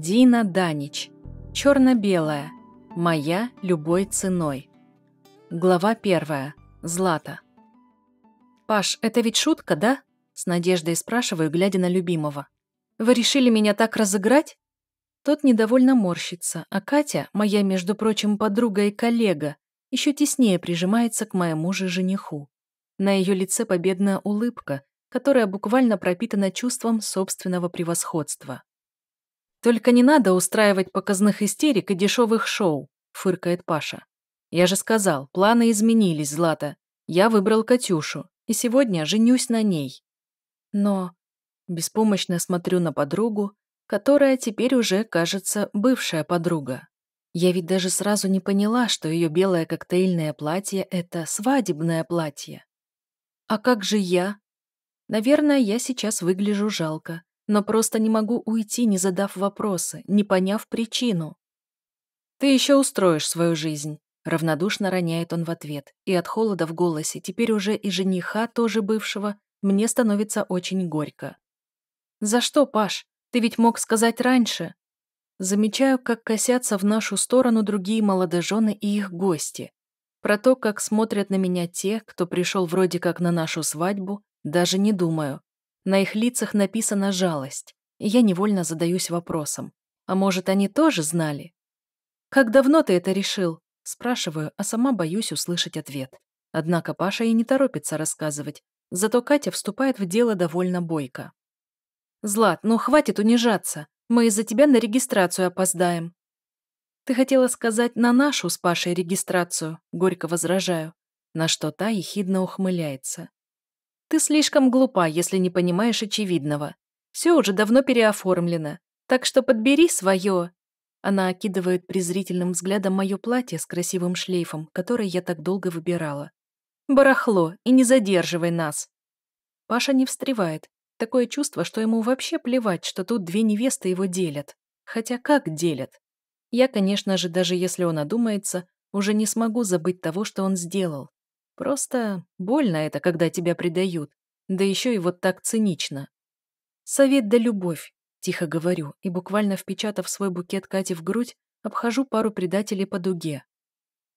Дина Данич. Черно-белая. Моя любой ценой. Глава первая. Злата. «Паш, это ведь шутка, да?» С надеждой спрашиваю, глядя на любимого. «Вы решили меня так разыграть?» Тот недовольно морщится, а Катя, моя, между прочим, подруга и коллега, еще теснее прижимается к моему же жениху. На ее лице победная улыбка, которая буквально пропитана чувством собственного превосходства. «Только не надо устраивать показных истерик и дешевых шоу», — фыркает Паша. «Я же сказал, планы изменились, Злата. Я выбрал Катюшу, и сегодня женюсь на ней». Но беспомощно смотрю на подругу, которая теперь уже, кажется, бывшая подруга. Я ведь даже сразу не поняла, что ее белое коктейльное платье — это свадебное платье. А как же я? Наверное, я сейчас выгляжу жалко но просто не могу уйти, не задав вопросы, не поняв причину. «Ты еще устроишь свою жизнь», — равнодушно роняет он в ответ, и от холода в голосе, теперь уже и жениха, тоже бывшего, мне становится очень горько. «За что, Паш? Ты ведь мог сказать раньше?» Замечаю, как косятся в нашу сторону другие молодожены и их гости. Про то, как смотрят на меня те, кто пришел вроде как на нашу свадьбу, даже не думаю. На их лицах написана жалость, и я невольно задаюсь вопросом. А может, они тоже знали? «Как давно ты это решил?» Спрашиваю, а сама боюсь услышать ответ. Однако Паша и не торопится рассказывать, зато Катя вступает в дело довольно бойко. «Злат, ну хватит унижаться, мы из-за тебя на регистрацию опоздаем». «Ты хотела сказать на нашу с Пашей регистрацию», — горько возражаю, на что та ехидно ухмыляется. Ты слишком глупа, если не понимаешь очевидного. Все уже давно переоформлено, так что подбери свое. Она окидывает презрительным взглядом мое платье с красивым шлейфом, которое я так долго выбирала. «Барахло, и не задерживай нас!» Паша не встревает. Такое чувство, что ему вообще плевать, что тут две невесты его делят. Хотя как делят? Я, конечно же, даже если он одумается, уже не смогу забыть того, что он сделал. Просто больно это, когда тебя предают, да еще и вот так цинично. Совет да любовь, тихо говорю, и буквально впечатав свой букет Кати в грудь, обхожу пару предателей по дуге.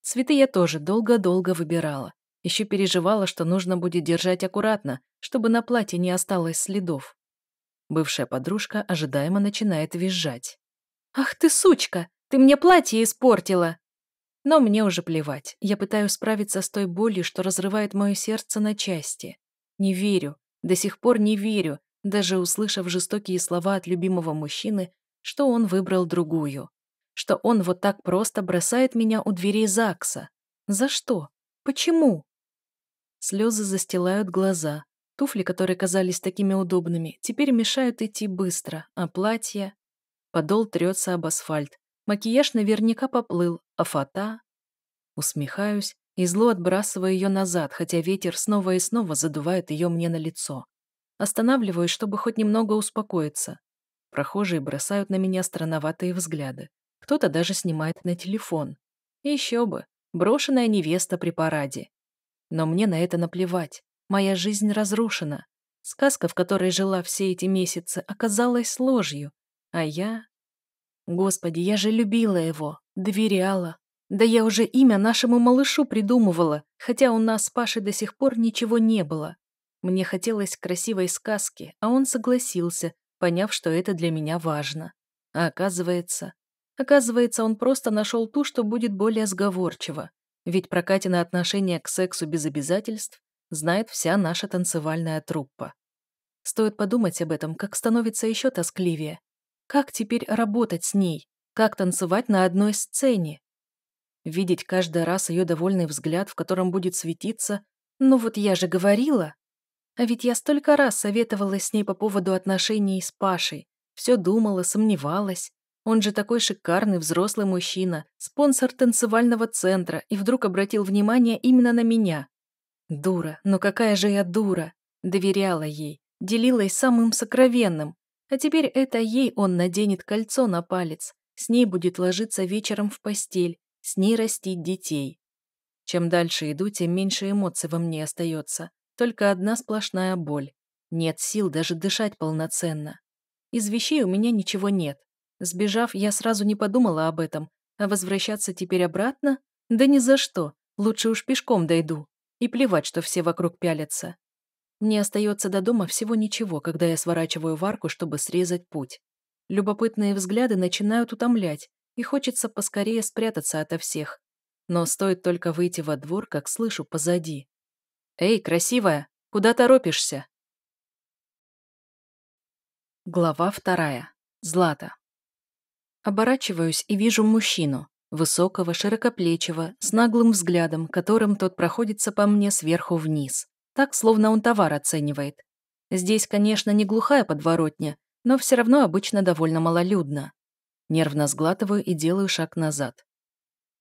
Цветы я тоже долго-долго выбирала. Еще переживала, что нужно будет держать аккуратно, чтобы на платье не осталось следов. Бывшая подружка ожидаемо начинает визжать. «Ах ты, сучка! Ты мне платье испортила!» Но мне уже плевать. Я пытаюсь справиться с той болью, что разрывает мое сердце на части. Не верю, до сих пор не верю, даже услышав жестокие слова от любимого мужчины, что он выбрал другую. Что он вот так просто бросает меня у дверей ЗАГСа. За что? Почему? Слезы застилают глаза. Туфли, которые казались такими удобными, теперь мешают идти быстро, а платье... Подол трется об асфальт, Макияж наверняка поплыл, а фата... Усмехаюсь и зло отбрасываю ее назад, хотя ветер снова и снова задувает ее мне на лицо. Останавливаюсь, чтобы хоть немного успокоиться. Прохожие бросают на меня странноватые взгляды. Кто-то даже снимает на телефон. Еще бы, брошенная невеста при параде. Но мне на это наплевать. Моя жизнь разрушена. Сказка, в которой жила все эти месяцы, оказалась ложью. А я... Господи, я же любила его, доверяла. Да я уже имя нашему малышу придумывала, хотя у нас с Пашей до сих пор ничего не было. Мне хотелось красивой сказки, а он согласился, поняв, что это для меня важно. А оказывается... Оказывается, он просто нашел ту, что будет более сговорчиво. Ведь про Катина отношение к сексу без обязательств знает вся наша танцевальная труппа. Стоит подумать об этом, как становится еще тоскливее. Как теперь работать с ней? Как танцевать на одной сцене? Видеть каждый раз ее довольный взгляд, в котором будет светиться «Ну вот я же говорила!» А ведь я столько раз советовала с ней по поводу отношений с Пашей. Все думала, сомневалась. Он же такой шикарный взрослый мужчина, спонсор танцевального центра, и вдруг обратил внимание именно на меня. Дура, но ну какая же я дура! Доверяла ей, делилась самым сокровенным, а теперь это ей он наденет кольцо на палец, с ней будет ложиться вечером в постель, с ней растить детей. Чем дальше иду, тем меньше эмоций во мне остается. Только одна сплошная боль. Нет сил даже дышать полноценно. Из вещей у меня ничего нет. Сбежав, я сразу не подумала об этом. А возвращаться теперь обратно? Да ни за что. Лучше уж пешком дойду. И плевать, что все вокруг пялятся. Мне остается до дома всего ничего, когда я сворачиваю варку, чтобы срезать путь. Любопытные взгляды начинают утомлять, и хочется поскорее спрятаться ото всех. Но стоит только выйти во двор, как слышу позади. «Эй, красивая, куда торопишься?» Глава вторая. Злата. Оборачиваюсь и вижу мужчину, высокого, широкоплечего, с наглым взглядом, которым тот проходится по мне сверху вниз так, словно он товар оценивает. Здесь, конечно, не глухая подворотня, но все равно обычно довольно малолюдно. Нервно сглатываю и делаю шаг назад.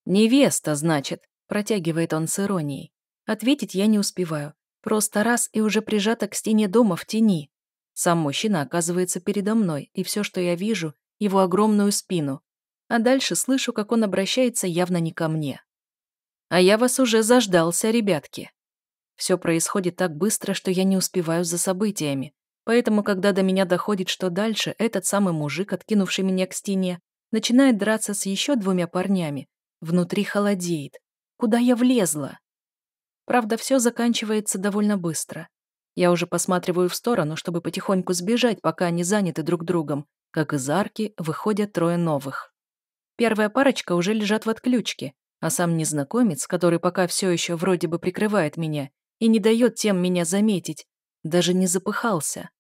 «Невеста, значит», — протягивает он с иронией. Ответить я не успеваю. Просто раз и уже прижата к стене дома в тени. Сам мужчина оказывается передо мной, и все, что я вижу, его огромную спину. А дальше слышу, как он обращается явно не ко мне. «А я вас уже заждался, ребятки». Все происходит так быстро, что я не успеваю за событиями. Поэтому, когда до меня доходит, что дальше, этот самый мужик, откинувший меня к стене, начинает драться с еще двумя парнями. Внутри холодеет. Куда я влезла? Правда, все заканчивается довольно быстро. Я уже посматриваю в сторону, чтобы потихоньку сбежать, пока они заняты друг другом, как из арки выходят трое новых. Первая парочка уже лежат в отключке, а сам незнакомец, который пока все еще вроде бы прикрывает меня, и не дает тем меня заметить, даже не запыхался.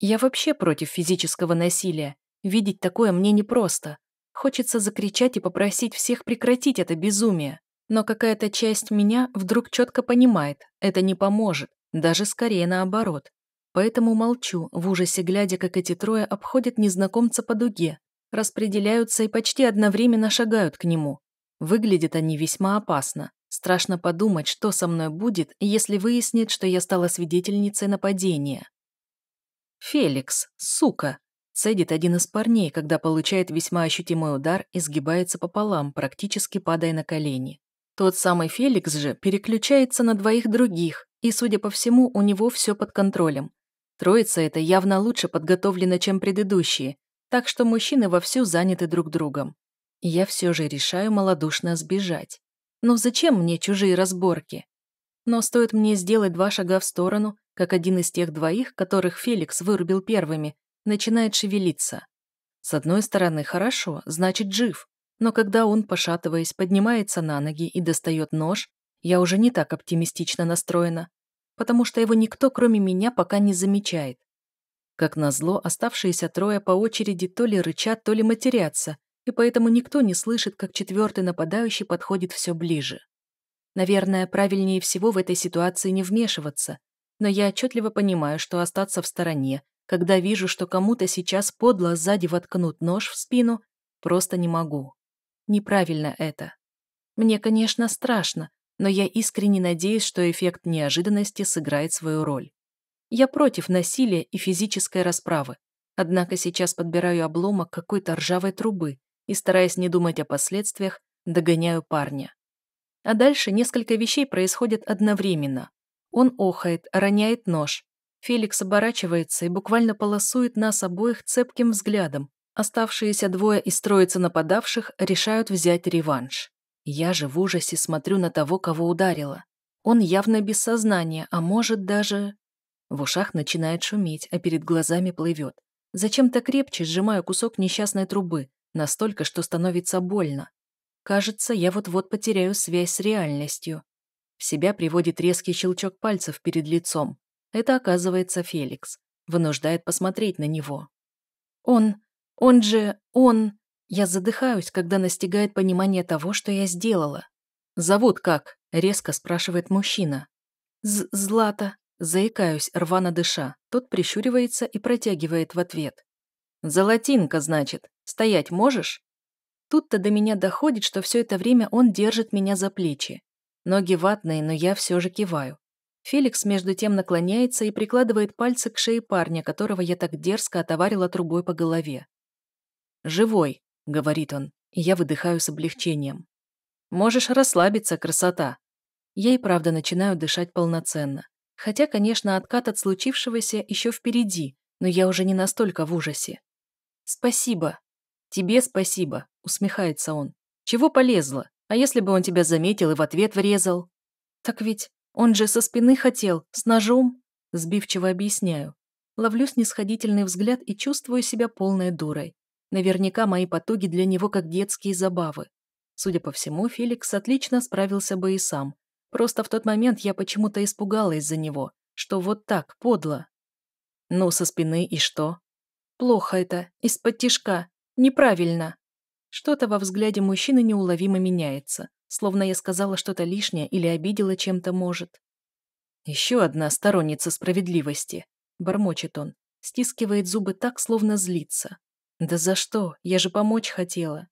Я вообще против физического насилия. Видеть такое мне непросто. Хочется закричать и попросить всех прекратить это безумие. Но какая-то часть меня вдруг четко понимает, это не поможет, даже скорее наоборот. Поэтому молчу, в ужасе глядя, как эти трое обходят незнакомца по дуге, распределяются и почти одновременно шагают к нему. Выглядят они весьма опасно. Страшно подумать, что со мной будет, если выяснит, что я стала свидетельницей нападения. «Феликс, сука!» – цедит один из парней, когда получает весьма ощутимый удар и сгибается пополам, практически падая на колени. Тот самый Феликс же переключается на двоих других, и, судя по всему, у него все под контролем. Троица эта явно лучше подготовлена, чем предыдущие, так что мужчины вовсю заняты друг другом. Я все же решаю малодушно сбежать. Но «Ну зачем мне чужие разборки? Но стоит мне сделать два шага в сторону, как один из тех двоих, которых Феликс вырубил первыми, начинает шевелиться. С одной стороны, хорошо, значит, жив. Но когда он, пошатываясь, поднимается на ноги и достает нож, я уже не так оптимистично настроена, потому что его никто, кроме меня, пока не замечает. Как назло, оставшиеся трое по очереди то ли рычат, то ли матерятся, и поэтому никто не слышит, как четвертый нападающий подходит все ближе. Наверное, правильнее всего в этой ситуации не вмешиваться, но я отчетливо понимаю, что остаться в стороне, когда вижу, что кому-то сейчас подло сзади воткнут нож в спину, просто не могу. Неправильно это. Мне, конечно, страшно, но я искренне надеюсь, что эффект неожиданности сыграет свою роль. Я против насилия и физической расправы, однако сейчас подбираю обломок какой-то ржавой трубы и, стараясь не думать о последствиях, догоняю парня. А дальше несколько вещей происходит одновременно. Он охает, роняет нож. Феликс оборачивается и буквально полосует нас обоих цепким взглядом. Оставшиеся двое из троицы нападавших решают взять реванш. Я же в ужасе смотрю на того, кого ударило. Он явно без сознания, а может даже... В ушах начинает шуметь, а перед глазами плывет. Зачем-то крепче сжимаю кусок несчастной трубы, Настолько, что становится больно. Кажется, я вот-вот потеряю связь с реальностью. В себя приводит резкий щелчок пальцев перед лицом. Это оказывается Феликс. Вынуждает посмотреть на него. Он... он же... он... Я задыхаюсь, когда настигает понимание того, что я сделала. «Зовут как?» — резко спрашивает мужчина. «З-злата», Заикаюсь, рвано дыша. Тот прищуривается и протягивает в ответ. «Золотинка, значит, стоять можешь?» Тут-то до меня доходит, что все это время он держит меня за плечи. Ноги ватные, но я все же киваю. Феликс между тем наклоняется и прикладывает пальцы к шее парня, которого я так дерзко отоварила трубой по голове. «Живой», — говорит он, и я выдыхаю с облегчением. «Можешь расслабиться, красота». Я и правда начинаю дышать полноценно. Хотя, конечно, откат от случившегося еще впереди, но я уже не настолько в ужасе. «Спасибо. Тебе спасибо», — усмехается он. «Чего полезло? А если бы он тебя заметил и в ответ врезал?» «Так ведь он же со спины хотел, с ножом», — сбивчиво объясняю. Ловлю снисходительный взгляд и чувствую себя полной дурой. Наверняка мои потуги для него как детские забавы. Судя по всему, Феликс отлично справился бы и сам. Просто в тот момент я почему-то испугалась за него, что вот так, подло. Ну, со спины и что? Плохо это, из-под тишка, неправильно. Что-то во взгляде мужчины неуловимо меняется, словно я сказала что-то лишнее или обидела чем-то, может. «Еще одна сторонница справедливости», — бормочет он, стискивает зубы так, словно злится. «Да за что? Я же помочь хотела».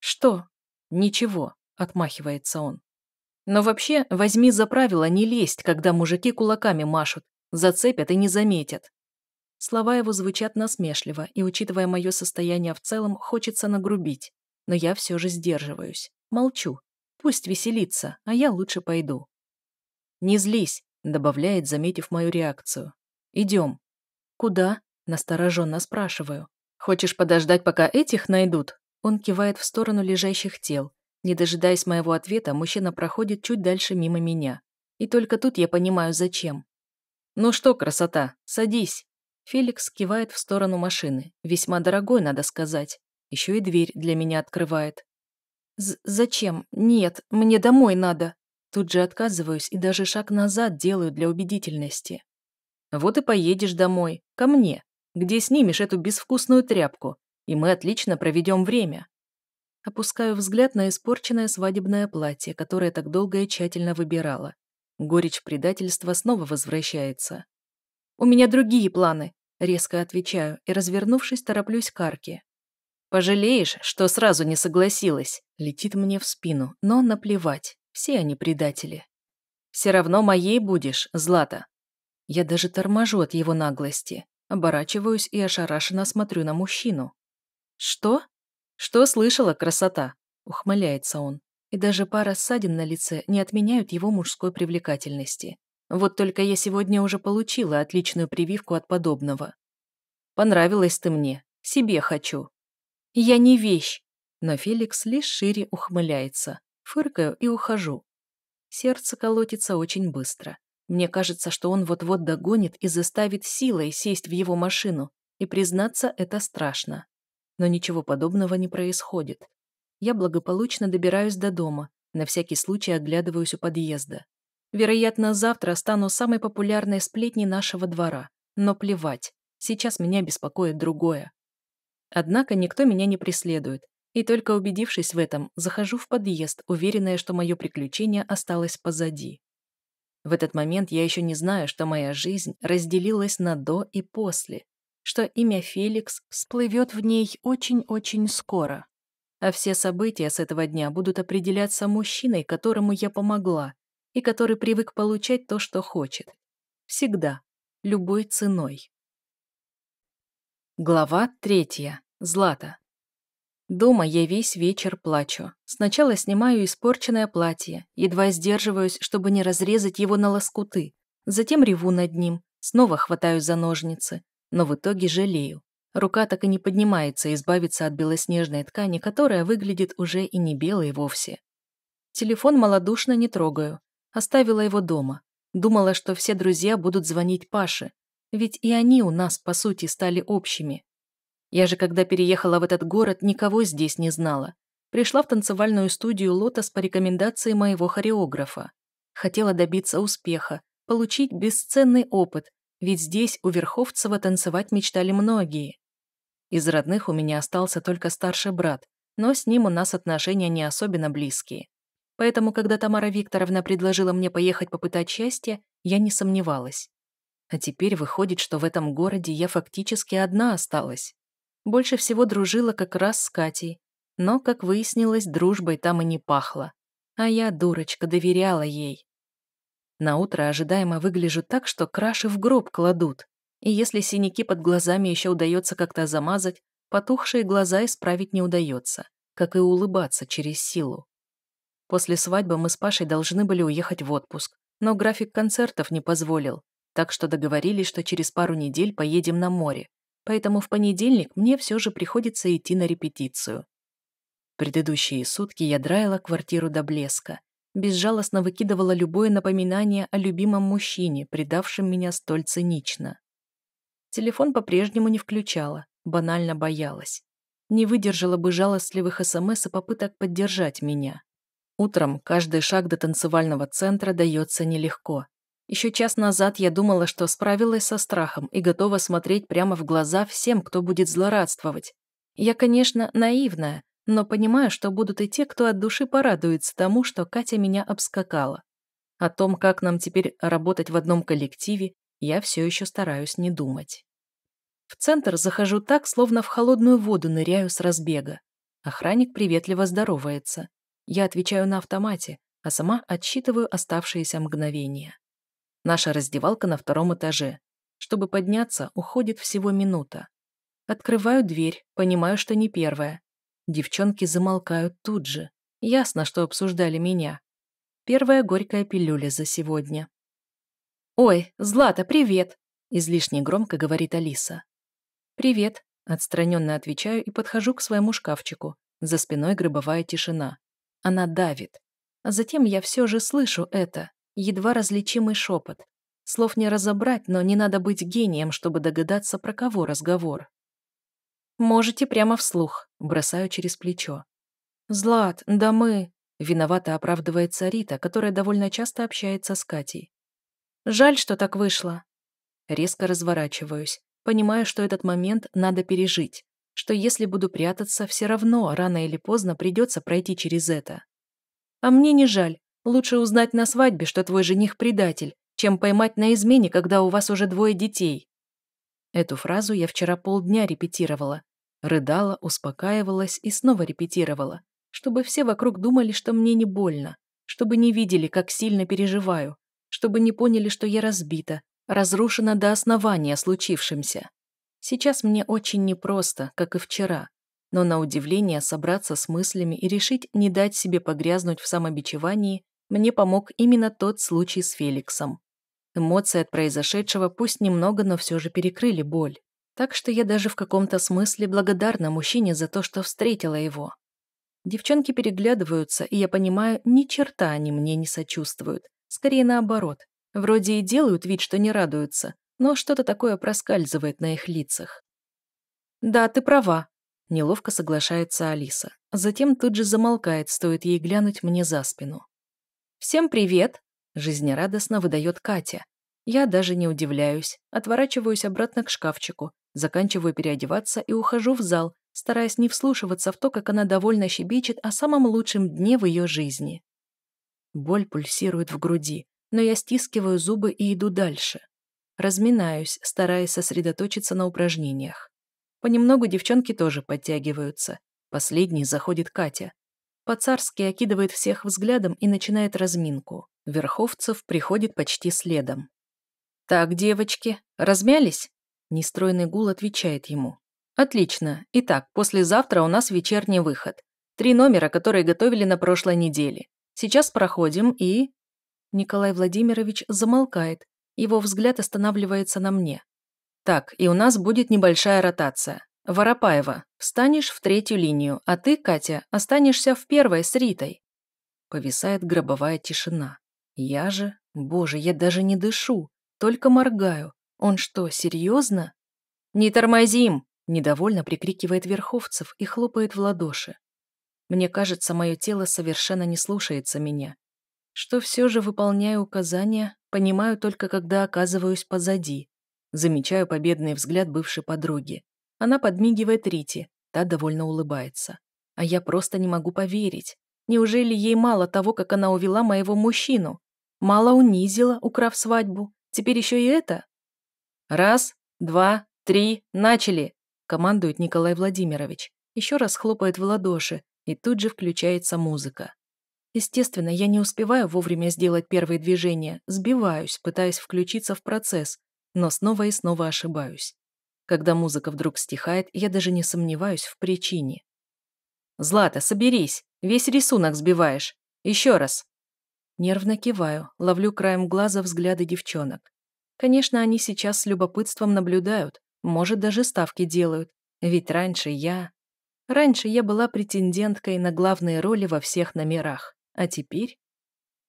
«Что?» «Ничего», — отмахивается он. «Но вообще, возьми за правило не лезть, когда мужики кулаками машут, зацепят и не заметят. Слова его звучат насмешливо, и, учитывая мое состояние в целом, хочется нагрубить. Но я все же сдерживаюсь. Молчу. Пусть веселится, а я лучше пойду. «Не злись», — добавляет, заметив мою реакцию. «Идем». «Куда?» — настороженно спрашиваю. «Хочешь подождать, пока этих найдут?» Он кивает в сторону лежащих тел. Не дожидаясь моего ответа, мужчина проходит чуть дальше мимо меня. И только тут я понимаю, зачем. «Ну что, красота, садись!» Феликс кивает в сторону машины. Весьма дорогой, надо сказать. Еще и дверь для меня открывает. З «Зачем? Нет, мне домой надо!» Тут же отказываюсь и даже шаг назад делаю для убедительности. «Вот и поедешь домой, ко мне, где снимешь эту безвкусную тряпку, и мы отлично проведем время». Опускаю взгляд на испорченное свадебное платье, которое так долго и тщательно выбирала. Горечь предательства снова возвращается. У меня другие планы», — резко отвечаю и, развернувшись, тороплюсь к арке. «Пожалеешь, что сразу не согласилась?» — летит мне в спину, но наплевать, все они предатели. «Все равно моей будешь, Злата». Я даже торможу от его наглости, оборачиваюсь и ошарашенно смотрю на мужчину. «Что?» «Что слышала, красота?» — ухмыляется он. И даже пара ссадин на лице не отменяют его мужской привлекательности. Вот только я сегодня уже получила отличную прививку от подобного. Понравилась ты мне. Себе хочу. Я не вещь. Но Феликс лишь шире ухмыляется. Фыркаю и ухожу. Сердце колотится очень быстро. Мне кажется, что он вот-вот догонит и заставит силой сесть в его машину. И признаться, это страшно. Но ничего подобного не происходит. Я благополучно добираюсь до дома, на всякий случай оглядываюсь у подъезда. Вероятно, завтра стану самой популярной сплетней нашего двора. Но плевать, сейчас меня беспокоит другое. Однако никто меня не преследует, и только убедившись в этом, захожу в подъезд, уверенная, что мое приключение осталось позади. В этот момент я еще не знаю, что моя жизнь разделилась на «до» и «после», что имя Феликс всплывет в ней очень-очень скоро. А все события с этого дня будут определяться мужчиной, которому я помогла, и который привык получать то, что хочет. Всегда, любой ценой. Глава третья. Злата. Дома я весь вечер плачу. Сначала снимаю испорченное платье, едва сдерживаюсь, чтобы не разрезать его на лоскуты. Затем реву над ним, снова хватаю за ножницы, но в итоге жалею. Рука так и не поднимается избавиться от белоснежной ткани, которая выглядит уже и не белой вовсе. Телефон малодушно не трогаю, Оставила его дома. Думала, что все друзья будут звонить Паше. Ведь и они у нас, по сути, стали общими. Я же, когда переехала в этот город, никого здесь не знала. Пришла в танцевальную студию «Лотос» по рекомендации моего хореографа. Хотела добиться успеха, получить бесценный опыт, ведь здесь у Верховцева танцевать мечтали многие. Из родных у меня остался только старший брат, но с ним у нас отношения не особенно близкие. Поэтому, когда Тамара Викторовна предложила мне поехать попытать счастье, я не сомневалась. А теперь выходит, что в этом городе я фактически одна осталась. Больше всего дружила как раз с Катей. Но, как выяснилось, дружбой там и не пахло. А я, дурочка, доверяла ей. На утро ожидаемо выгляжу так, что краши в гроб кладут. И если синяки под глазами еще удается как-то замазать, потухшие глаза исправить не удается, как и улыбаться через силу. После свадьбы мы с Пашей должны были уехать в отпуск, но график концертов не позволил, так что договорились, что через пару недель поедем на море, поэтому в понедельник мне все же приходится идти на репетицию. Предыдущие сутки я драила квартиру до блеска, безжалостно выкидывала любое напоминание о любимом мужчине, предавшем меня столь цинично. Телефон по-прежнему не включала, банально боялась. Не выдержала бы жалостливых СМС и попыток поддержать меня. Утром каждый шаг до танцевального центра дается нелегко. Еще час назад я думала, что справилась со страхом и готова смотреть прямо в глаза всем, кто будет злорадствовать. Я, конечно, наивная, но понимаю, что будут и те, кто от души порадуется тому, что Катя меня обскакала. О том, как нам теперь работать в одном коллективе, я все еще стараюсь не думать. В центр захожу так, словно в холодную воду ныряю с разбега. Охранник приветливо здоровается. Я отвечаю на автомате, а сама отсчитываю оставшиеся мгновения. Наша раздевалка на втором этаже. Чтобы подняться, уходит всего минута. Открываю дверь, понимаю, что не первая. Девчонки замолкают тут же. Ясно, что обсуждали меня. Первая горькая пилюля за сегодня. «Ой, Злата, привет!» – излишне громко говорит Алиса. «Привет», – отстраненно отвечаю и подхожу к своему шкафчику. За спиной грыбовая тишина. Она давит. А затем я все же слышу это, едва различимый шепот. Слов не разобрать, но не надо быть гением, чтобы догадаться, про кого разговор. «Можете прямо вслух», — бросаю через плечо. «Злат, да мы...» — виновато оправдывается Рита, которая довольно часто общается с Катей. «Жаль, что так вышло». Резко разворачиваюсь. Понимаю, что этот момент надо пережить что если буду прятаться, все равно рано или поздно придется пройти через это. А мне не жаль. Лучше узнать на свадьбе, что твой жених предатель, чем поймать на измене, когда у вас уже двое детей. Эту фразу я вчера полдня репетировала. Рыдала, успокаивалась и снова репетировала, чтобы все вокруг думали, что мне не больно, чтобы не видели, как сильно переживаю, чтобы не поняли, что я разбита, разрушена до основания случившимся. Сейчас мне очень непросто, как и вчера, но на удивление собраться с мыслями и решить не дать себе погрязнуть в самобичевании мне помог именно тот случай с Феликсом. Эмоции от произошедшего пусть немного, но все же перекрыли боль. Так что я даже в каком-то смысле благодарна мужчине за то, что встретила его. Девчонки переглядываются, и я понимаю, ни черта они мне не сочувствуют. Скорее наоборот. Вроде и делают вид, что не радуются, но что-то такое проскальзывает на их лицах. «Да, ты права», — неловко соглашается Алиса. Затем тут же замолкает, стоит ей глянуть мне за спину. «Всем привет!» — жизнерадостно выдает Катя. Я даже не удивляюсь, отворачиваюсь обратно к шкафчику, заканчиваю переодеваться и ухожу в зал, стараясь не вслушиваться в то, как она довольно щебечет о самом лучшем дне в ее жизни. Боль пульсирует в груди, но я стискиваю зубы и иду дальше. Разминаюсь, стараясь сосредоточиться на упражнениях. Понемногу девчонки тоже подтягиваются. Последней заходит Катя. По-царски окидывает всех взглядом и начинает разминку. Верховцев приходит почти следом. «Так, девочки, размялись?» Нестройный гул отвечает ему. «Отлично. Итак, послезавтра у нас вечерний выход. Три номера, которые готовили на прошлой неделе. Сейчас проходим и...» Николай Владимирович замолкает, его взгляд останавливается на мне. Так, и у нас будет небольшая ротация. Воропаева, встанешь в третью линию, а ты, Катя, останешься в первой с Ритой. Повисает гробовая тишина. Я же, боже, я даже не дышу, только моргаю. Он что, серьезно? Не тормозим! Недовольно прикрикивает Верховцев и хлопает в ладоши. Мне кажется, мое тело совершенно не слушается меня. Что все же, выполняю указания, Понимаю только, когда оказываюсь позади. Замечаю победный взгляд бывшей подруги. Она подмигивает Рите, та довольно улыбается. А я просто не могу поверить. Неужели ей мало того, как она увела моего мужчину? Мало унизила, украв свадьбу. Теперь еще и это? Раз, два, три, начали! Командует Николай Владимирович. Еще раз хлопает в ладоши, и тут же включается музыка. Естественно, я не успеваю вовремя сделать первые движения, сбиваюсь, пытаясь включиться в процесс, но снова и снова ошибаюсь. Когда музыка вдруг стихает, я даже не сомневаюсь в причине. «Злата, соберись! Весь рисунок сбиваешь! Еще раз!» Нервно киваю, ловлю краем глаза взгляды девчонок. Конечно, они сейчас с любопытством наблюдают, может, даже ставки делают, ведь раньше я... Раньше я была претенденткой на главные роли во всех номерах. А теперь,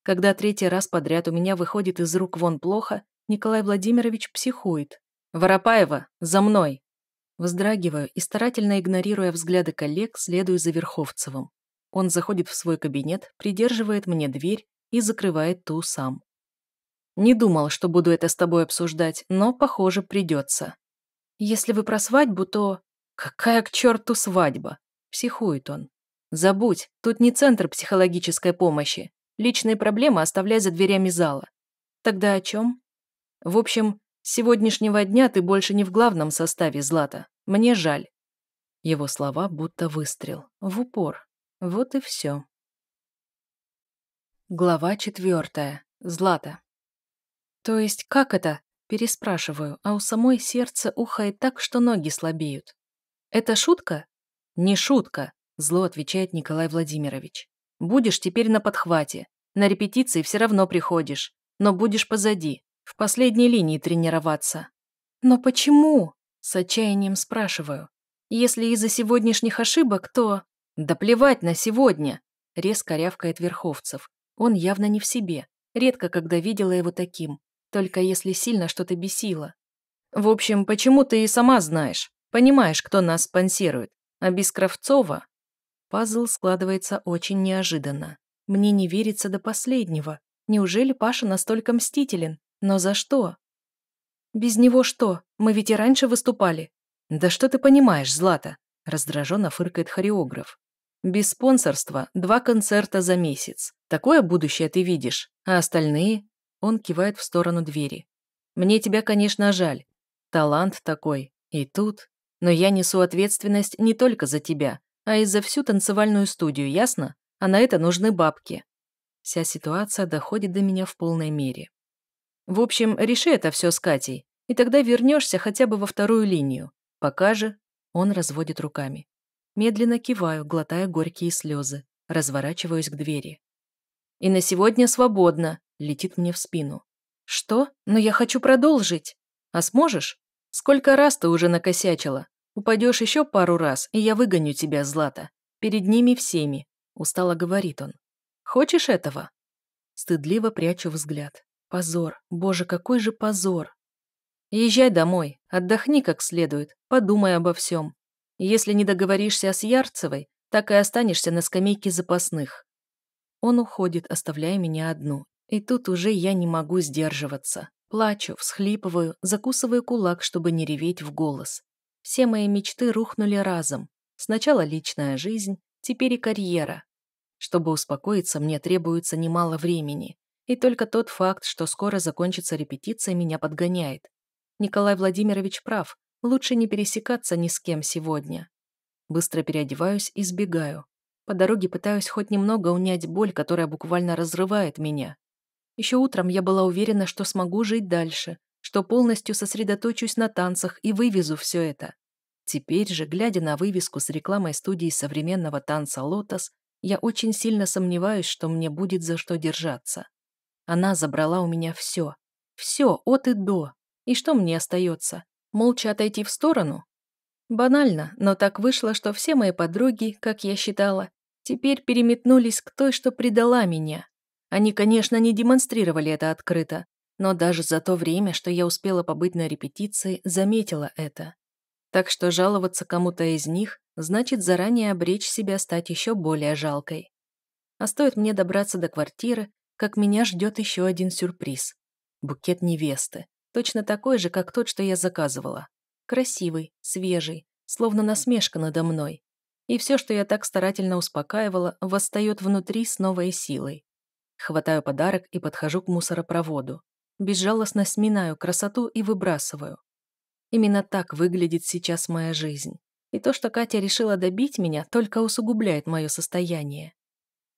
когда третий раз подряд у меня выходит из рук вон плохо, Николай Владимирович психует. «Воропаева, за мной!» Вздрагиваю и, старательно игнорируя взгляды коллег, следую за Верховцевым. Он заходит в свой кабинет, придерживает мне дверь и закрывает ту сам. «Не думал, что буду это с тобой обсуждать, но, похоже, придется. Если вы про свадьбу, то...» «Какая к черту свадьба?» – психует он. Забудь, тут не центр психологической помощи. Личные проблемы оставляй за дверями зала. Тогда о чем? В общем, с сегодняшнего дня ты больше не в главном составе, Злата. Мне жаль. Его слова будто выстрел. В упор. Вот и все. Глава четвертая. Злата. То есть как это? Переспрашиваю, а у самой сердце ухает так, что ноги слабеют. Это шутка? Не шутка. Зло отвечает Николай Владимирович. Будешь теперь на подхвате. На репетиции все равно приходишь. Но будешь позади. В последней линии тренироваться. Но почему? С отчаянием спрашиваю. Если из-за сегодняшних ошибок, то... Да плевать на сегодня! Резко рявкает Верховцев. Он явно не в себе. Редко когда видела его таким. Только если сильно что-то бесило. В общем, почему ты и сама знаешь. Понимаешь, кто нас спонсирует. А без Кравцова Пазл складывается очень неожиданно. Мне не верится до последнего. Неужели Паша настолько мстителен? Но за что? Без него что? Мы ведь и раньше выступали. Да что ты понимаешь, Злата? Раздраженно фыркает хореограф. Без спонсорства два концерта за месяц. Такое будущее ты видишь. А остальные? Он кивает в сторону двери. Мне тебя, конечно, жаль. Талант такой. И тут. Но я несу ответственность не только за тебя, а и за всю танцевальную студию, ясно? А на это нужны бабки. Вся ситуация доходит до меня в полной мере. В общем, реши это все с Катей, и тогда вернешься хотя бы во вторую линию. Пока же он разводит руками. Медленно киваю, глотая горькие слезы, разворачиваюсь к двери. «И на сегодня свободно», — летит мне в спину. «Что? Но я хочу продолжить. А сможешь? Сколько раз ты уже накосячила? «Упадешь еще пару раз, и я выгоню тебя, Злата. Перед ними всеми», — устало говорит он. «Хочешь этого?» Стыдливо прячу взгляд. «Позор! Боже, какой же позор!» «Езжай домой, отдохни как следует, подумай обо всем. Если не договоришься с Ярцевой, так и останешься на скамейке запасных». Он уходит, оставляя меня одну. И тут уже я не могу сдерживаться. Плачу, всхлипываю, закусываю кулак, чтобы не реветь в голос. Все мои мечты рухнули разом. Сначала личная жизнь, теперь и карьера. Чтобы успокоиться, мне требуется немало времени. И только тот факт, что скоро закончится репетиция, меня подгоняет. Николай Владимирович прав, лучше не пересекаться ни с кем сегодня. Быстро переодеваюсь и сбегаю. По дороге пытаюсь хоть немного унять боль, которая буквально разрывает меня. Еще утром я была уверена, что смогу жить дальше, что полностью сосредоточусь на танцах и вывезу все это. Теперь же, глядя на вывеску с рекламой студии современного танца «Лотос», я очень сильно сомневаюсь, что мне будет за что держаться. Она забрала у меня все. Все, от и до. И что мне остается? Молча отойти в сторону? Банально, но так вышло, что все мои подруги, как я считала, теперь переметнулись к той, что предала меня. Они, конечно, не демонстрировали это открыто, но даже за то время, что я успела побыть на репетиции, заметила это. Так что жаловаться кому-то из них значит заранее обречь себя стать еще более жалкой. А стоит мне добраться до квартиры, как меня ждет еще один сюрприз. Букет невесты. Точно такой же, как тот, что я заказывала. Красивый, свежий, словно насмешка надо мной. И все, что я так старательно успокаивала, восстает внутри с новой силой. Хватаю подарок и подхожу к мусоропроводу. Безжалостно сминаю красоту и выбрасываю. Именно так выглядит сейчас моя жизнь. И то, что Катя решила добить меня, только усугубляет мое состояние.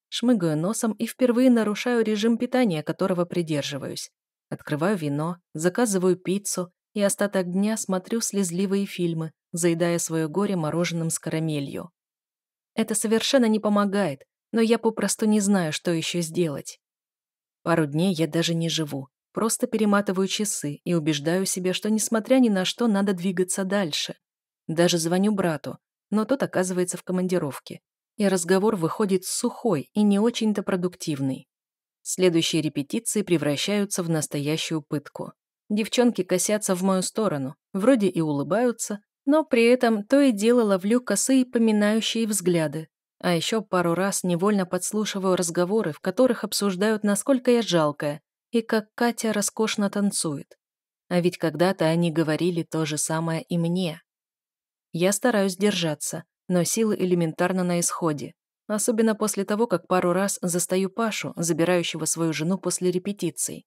Шмыгаю носом и впервые нарушаю режим питания, которого придерживаюсь. Открываю вино, заказываю пиццу и остаток дня смотрю слезливые фильмы, заедая свое горе мороженым с карамелью. Это совершенно не помогает, но я попросту не знаю, что еще сделать. Пару дней я даже не живу, Просто перематываю часы и убеждаю себя, что, несмотря ни на что, надо двигаться дальше. Даже звоню брату, но тот оказывается в командировке. И разговор выходит сухой и не очень-то продуктивный. Следующие репетиции превращаются в настоящую пытку. Девчонки косятся в мою сторону, вроде и улыбаются, но при этом то и дело ловлю косые поминающие взгляды. А еще пару раз невольно подслушиваю разговоры, в которых обсуждают, насколько я жалкая, и как Катя роскошно танцует. А ведь когда-то они говорили то же самое и мне. Я стараюсь держаться, но силы элементарно на исходе. Особенно после того, как пару раз застаю Пашу, забирающего свою жену после репетиций.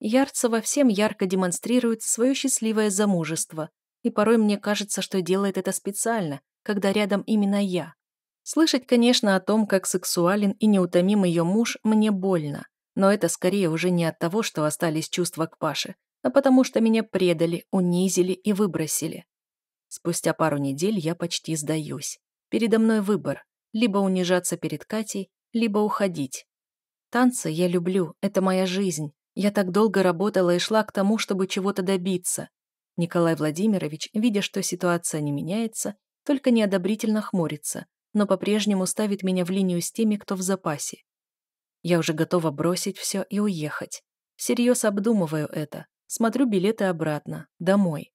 Ярцева всем ярко демонстрирует свое счастливое замужество, и порой мне кажется, что делает это специально, когда рядом именно я. Слышать, конечно, о том, как сексуален и неутомим ее муж, мне больно, но это скорее уже не от того, что остались чувства к Паше, а потому что меня предали, унизили и выбросили. Спустя пару недель я почти сдаюсь. Передо мной выбор – либо унижаться перед Катей, либо уходить. Танцы я люблю, это моя жизнь. Я так долго работала и шла к тому, чтобы чего-то добиться. Николай Владимирович, видя, что ситуация не меняется, только неодобрительно хмурится, но по-прежнему ставит меня в линию с теми, кто в запасе. Я уже готова бросить все и уехать. Серьезно обдумываю это. Смотрю билеты обратно, домой.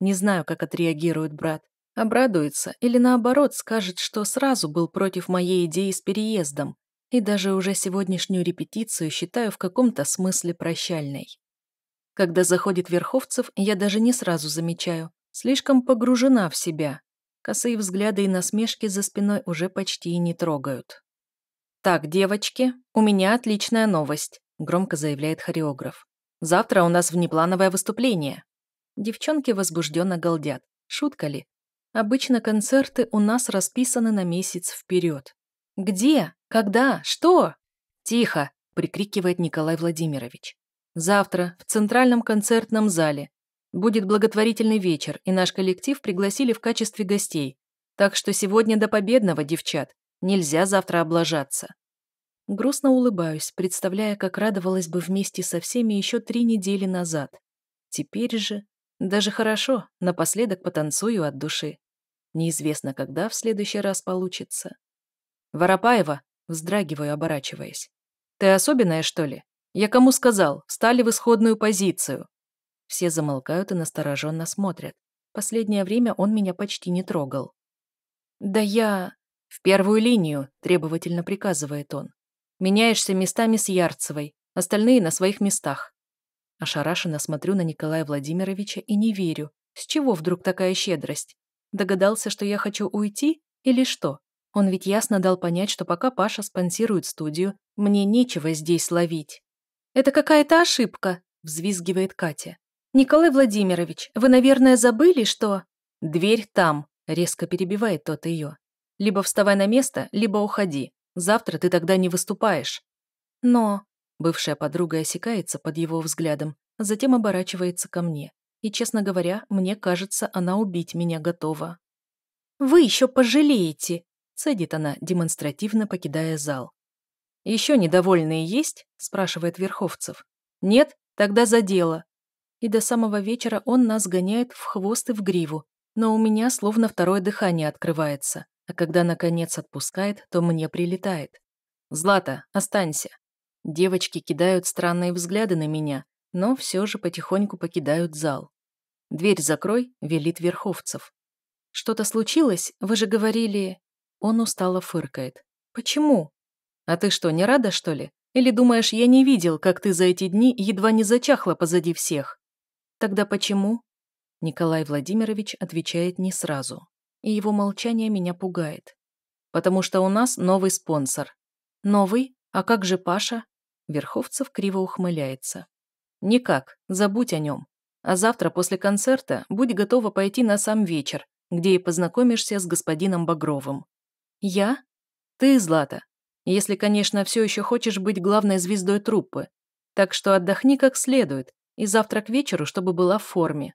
Не знаю, как отреагирует брат. Обрадуется или наоборот скажет, что сразу был против моей идеи с переездом. И даже уже сегодняшнюю репетицию считаю в каком-то смысле прощальной. Когда заходит Верховцев, я даже не сразу замечаю. Слишком погружена в себя. Косые взгляды и насмешки за спиной уже почти и не трогают. «Так, девочки, у меня отличная новость», — громко заявляет хореограф. «Завтра у нас внеплановое выступление». Девчонки возбужденно голдят. Шутка ли? Обычно концерты у нас расписаны на месяц вперед. «Где? Когда? Что?» «Тихо!» – прикрикивает Николай Владимирович. «Завтра в Центральном концертном зале будет благотворительный вечер, и наш коллектив пригласили в качестве гостей. Так что сегодня до победного, девчат. Нельзя завтра облажаться. Грустно улыбаюсь, представляя, как радовалась бы вместе со всеми еще три недели назад. Теперь же... Даже хорошо, напоследок потанцую от души. Неизвестно, когда в следующий раз получится. «Воропаева!» — вздрагиваю, оборачиваясь. «Ты особенная, что ли? Я кому сказал? Встали в исходную позицию!» Все замолкают и настороженно смотрят. Последнее время он меня почти не трогал. «Да я...» «В первую линию», – требовательно приказывает он. «Меняешься местами с Ярцевой, остальные на своих местах». Ошарашенно смотрю на Николая Владимировича и не верю. С чего вдруг такая щедрость? Догадался, что я хочу уйти или что? Он ведь ясно дал понять, что пока Паша спонсирует студию, мне нечего здесь ловить. «Это какая-то ошибка», – взвизгивает Катя. «Николай Владимирович, вы, наверное, забыли, что...» «Дверь там», – резко перебивает тот ее. Либо вставай на место, либо уходи. Завтра ты тогда не выступаешь». «Но...» Бывшая подруга осекается под его взглядом, затем оборачивается ко мне. И, честно говоря, мне кажется, она убить меня готова. «Вы еще пожалеете!» — цедит она, демонстративно покидая зал. «Еще недовольные есть?» — спрашивает Верховцев. «Нет? Тогда за дело!» И до самого вечера он нас гоняет в хвост и в гриву, но у меня словно второе дыхание открывается. А когда, наконец, отпускает, то мне прилетает. «Злата, останься!» Девочки кидают странные взгляды на меня, но все же потихоньку покидают зал. «Дверь закрой», — велит Верховцев. «Что-то случилось? Вы же говорили...» Он устало фыркает. «Почему?» «А ты что, не рада, что ли? Или думаешь, я не видел, как ты за эти дни едва не зачахла позади всех?» «Тогда почему?» Николай Владимирович отвечает не сразу и его молчание меня пугает. Потому что у нас новый спонсор. Новый? А как же Паша? Верховцев криво ухмыляется. Никак, забудь о нем. А завтра после концерта будь готова пойти на сам вечер, где и познакомишься с господином Багровым. Я? Ты, Злата. Если, конечно, все еще хочешь быть главной звездой труппы. Так что отдохни как следует, и завтра к вечеру, чтобы была в форме.